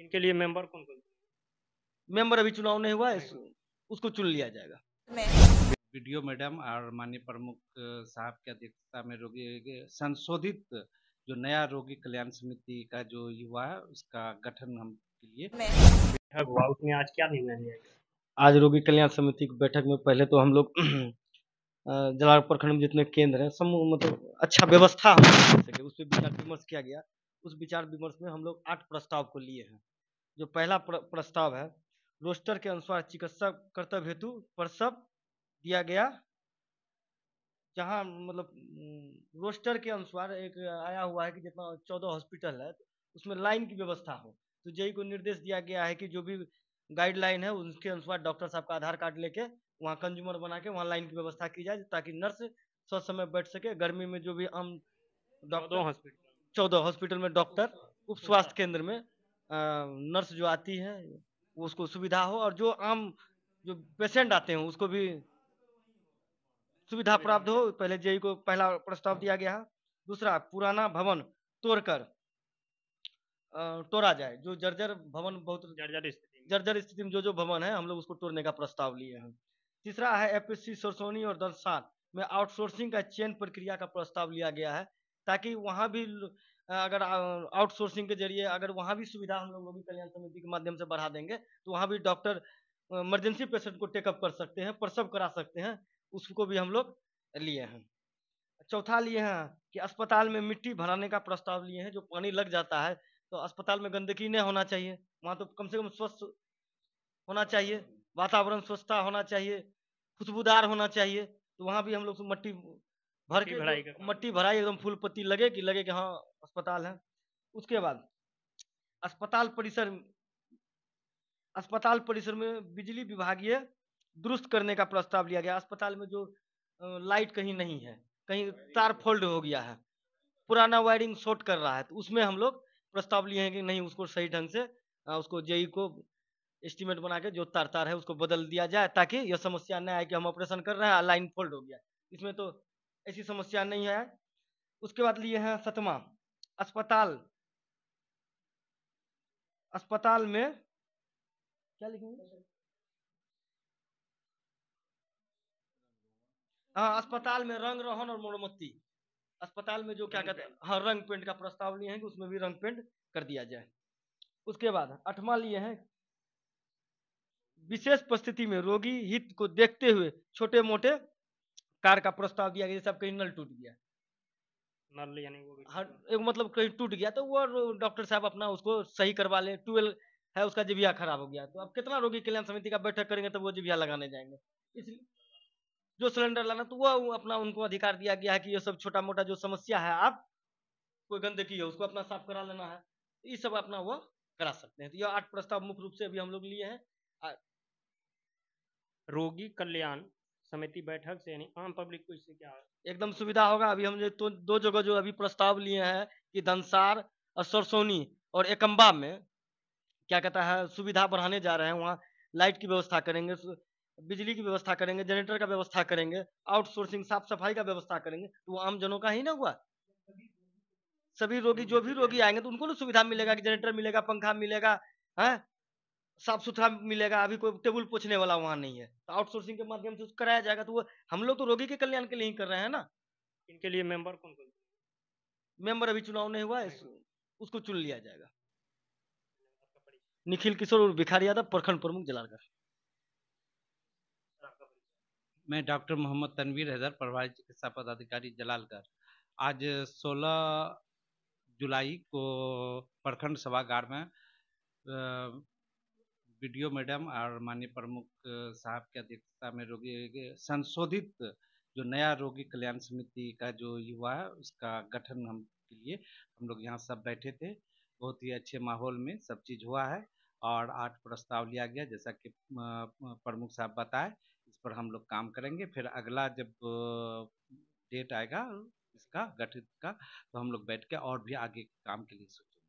इनके लिए मेंबर कौन कौन मेंबर अभी चुनाव नहीं हुआ है उसको चुन लिया जाएगा वीडियो मैडम और माननीय प्रमुख साहब की अध्यक्षता में रोगी संशोधित जो नया रोगी कल्याण समिति का जो युवा है उसका गठन हम के लिए उसमें आज क्या निर्णय लिया गया आज रोगी कल्याण समिति की बैठक में पहले तो हम लोग जलाल प्रखंड में जितने केंद्र हैं समूह मतलब अच्छा व्यवस्था उस पर विचार विमर्श किया गया उस विचार विमर्श में हम लोग आठ प्रस्ताव को लिए हैं जो पहला प्रस्ताव है रोस्टर के अनुसार चिकित्सा कर्तव्य हेतु प्रसव दिया गया जहाँ मतलब रोस्टर के अनुसार एक आया हुआ है कि जितना चौदह हॉस्पिटल है उसमें लाइन की व्यवस्था हो तो जेई को निर्देश दिया गया है कि जो भी गाइडलाइन है उसके अनुसार डॉक्टर साहब का आधार कार्ड लेके वहाँ कंज्यूमर बना के वहाँ लाइन की व्यवस्था की जाए ताकि नर्स सौ समय बैठ सके गर्मी में जो भी आम डॉक्टर हॉस्पिटल चौदह हॉस्पिटल में डॉक्टर उप अच्छा। स्वास्थ्य केंद्र में नर्स जो आती है उसको सुविधा हो और जो आम जो पेशेंट आते हैं उसको भी सुविधा प्राप्त हो पहले जेई को पहला प्रस्ताव दिया गया है दूसरा पुराना भवन तोड़कर तोड़ा जाए जो जर्जर भवन बहुत जर्जर स्थिति जर्जर स्थिति में जो जो भवन है हम लोग उसको तोड़ने का प्रस्ताव लिए हैं तीसरा है एपीसी सरसोनी और दरसान में आउटसोर्सिंग का चेन प्रक्रिया का प्रस्ताव लिया गया है ताकि वहाँ भी अगर आउटसोर्सिंग के जरिए अगर वहाँ भी सुविधा हम लोग रोगी कल्याण समिति के माध्यम से बढ़ा देंगे तो वहाँ भी डॉक्टर इमरजेंसी पेशेंट को टेकअप कर सकते हैं प्रसव करा सकते हैं उसको भी हम लोग लिए हैं चौथा लिए हैं कि अस्पताल में मिट्टी भराने का प्रस्ताव लिए हैं जो पानी लग जाता है तो अस्पताल में गंदगी नहीं होना चाहिए वहाँ तो कम से कम स्वस्थ होना चाहिए वातावरण स्वच्छता होना चाहिए खुशबूदार होना चाहिए तो वहाँ भी हम लोग मिट्टी भर के भराई का मट्टी भराई एकदम फूल पत्ती लगे कि लगे कि हाँ अस्पताल है उसके बाद अस्पताल परिसर अस्पताल परिसर में बिजली विभागीय दुरुस्त करने का प्रस्ताव लिया गया अस्पताल में जो लाइट कहीं नहीं है कहीं तार फोल्ड हो गया है पुराना वायरिंग शॉर्ट कर रहा है तो उसमें हम लोग प्रस्ताव लिए हैं कि नहीं उसको सही ढंग से उसको जेई को एस्टिमेट बना के जो तार तार है उसको बदल दिया जाए ताकि यह समस्या न आए कि हम ऑपरेशन कर रहे हैं लाइन फोल्ड हो गया इसमें तो ऐसी समस्या नहीं है उसके बाद लिए हैं सतमा अस्पताल अस्पताल में क्या लिखेंगे हाँ अस्पताल में रंग रोहन और मोमबत्ती अस्पताल में जो क्या कहते हैं हाँ रंग पेंट का प्रस्ताव लिए हैं कि उसमें भी रंग पेंट कर दिया जाए उसके बाद आठवा लिए हैं विशेष परिस्थिति में रोगी हित को देखते हुए छोटे मोटे कार का प्रस्ताव दिया गया जैसे नल टूट गया नल यानी वो हर एक मतलब कहीं टूट गया तो वो डॉक्टर साहब अपना उसको सही करवा ले ट्यूबवेल है उसका जिबिया खराब हो गया तो अब कितना रोगी कल्याण समिति का बैठक करेंगे तो वो जिबिया लगाने जाएंगे इसलिए जो सिलेंडर लाना तो वह अपना उनको अधिकार दिया गया है कि ये सब छोटा मोटा जो समस्या है आप कोई गंदगी है उसको अपना साफ करा लेना है ये सब अपना वो करा सकते हैं तो यह आठ प्रस्ताव मुख्य रूप से अभी हम लोग लिए हैं रोगी कल्याण समिति बैठक से यानी आम पब्लिक को इससे क्या एकदम सुविधा होगा अभी जो तो दो जगह जो अभी प्रस्ताव लिए हैं कि धनसार और सरसोनी और एकम्बा में क्या कहता है सुविधा बढ़ाने जा रहे हैं वहाँ लाइट की व्यवस्था करेंगे बिजली की व्यवस्था करेंगे जनरेटर का व्यवस्था करेंगे आउटसोर्सिंग साफ सफाई का व्यवस्था करेंगे तो वो आमजनों का ही ना हुआ सभी रोगी जो भी रोगी आएंगे तो उनको ना सुविधा मिलेगा कि जनरेटर मिलेगा पंखा मिलेगा है साफ सुथरा मिलेगा अभी कोई टेबल पोछने वाला वहाँ नहीं है तो आउटसोर्सिंग के माध्यम से कराया जाएगा तो वो हम लोग तो रोगी के कल्याण के लिए ही कर रहे हैं ना इनके लिए मेंबर कौन कौन मेंबर अभी चुनाव नहीं हुआ इस, उसको चुन लिया जाएगा निखिल किशोर और भिखारी यादव प्रखंड प्रमुख जलालगढ़ मैं डॉक्टर मोहम्मद तनवीर हैदर प्रभारी चिकित्सा पदाधिकारी जलालगढ़ आज 16 जुलाई को प्रखंड सभागार में वीडियो मैडम और माननीय प्रमुख साहब की अध्यक्षता में रोगी संशोधित जो नया रोगी कल्याण समिति का जो युवा है उसका गठन हम के लिए हम लोग यहाँ सब बैठे थे बहुत ही अच्छे माहौल में सब चीज़ हुआ है और आठ प्रस्ताव लिया गया जैसा कि प्रमुख साहब बताए इस पर हम लोग काम करेंगे फिर अगला जब डेट आएगा इसका गठित का तो हम लोग बैठ के और भी आगे काम के लिए सोचेंगे